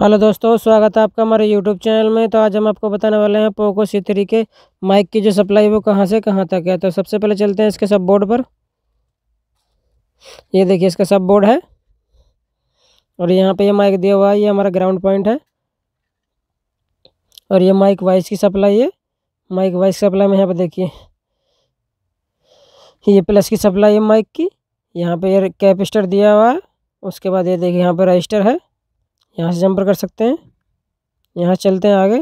hello दोस्तों स्वागत है आपका हमारे यूट्यूब चैनल में तो आज हम आपको बताने वाले हैं पोको सी थ्री के माइक की जो सप्लाई वो कहाँ से कहाँ तक है तो सबसे पहले चलते हैं इसके सब बोर्ड पर ये देखिए इसका सब बोर्ड है और यहाँ पे ये माइक दिया हुआ है ये हमारा ग्राउंड पॉइंट है और ये माइक वाइस की सप्लाई है माइक वाइस सप्लाई में यहाँ पर देखिए ये प्लस की सप्लाई है माइक की यहाँ पर कैपिस्टर दिया हुआ है उसके बाद ये देखिए यहाँ पर रजिस्टर है यहाँ से जंपर कर सकते हैं यहाँ चलते हैं आगे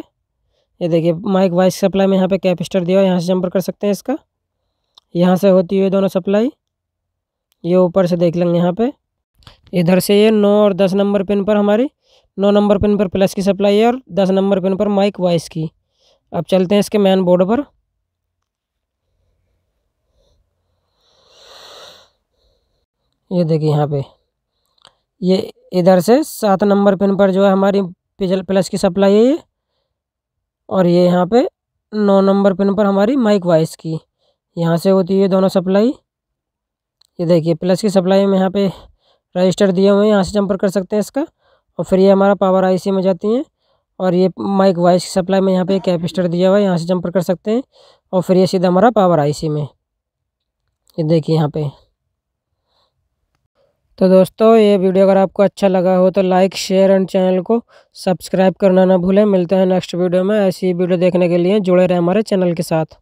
ये देखिए माइक वाइस सप्लाई में यहाँ पे कैपेसिटर दिया है यहाँ से जंपर कर सकते हैं इसका यहाँ से होती हुई दोनों सप्लाई ये ऊपर से देख लेंगे यहाँ पे इधर से ये नौ और दस नंबर पिन पर हमारी नौ नंबर पिन पर प्लस की सप्लाई है और दस नंबर पिन पर माइक वाइस की अब चलते हैं इसके मैन बोर्ड पर ये देखिए यहाँ पे ये इधर से सात नंबर पिन पर जो है हमारी पिजल प्लस की सप्लाई है ये और ये यहाँ पे नौ नंबर पिन पर हमारी माइक वाइस की यहाँ से होती है दोनों सप्लाई ये देखिए प्लस की सप्लाई में यहाँ पे रजिस्टर दिए हुए हैं यहाँ से जंपर कर सकते हैं इसका और फिर ये हमारा पावर आईसी में जाती हैं और ये माइक वाइस की सप्लाई में यहाँ पे कैपेसिटर दिया हुआ है यहाँ से जंपर कर सकते हैं और फिर ये सीधा हमारा पावर आई में ये देखिए यहाँ पर तो दोस्तों ये वीडियो अगर आपको अच्छा लगा हो तो लाइक शेयर एंड चैनल को सब्सक्राइब करना ना भूलें मिलते हैं नेक्स्ट वीडियो में ऐसी वीडियो देखने के लिए जुड़े रहें हमारे चैनल के साथ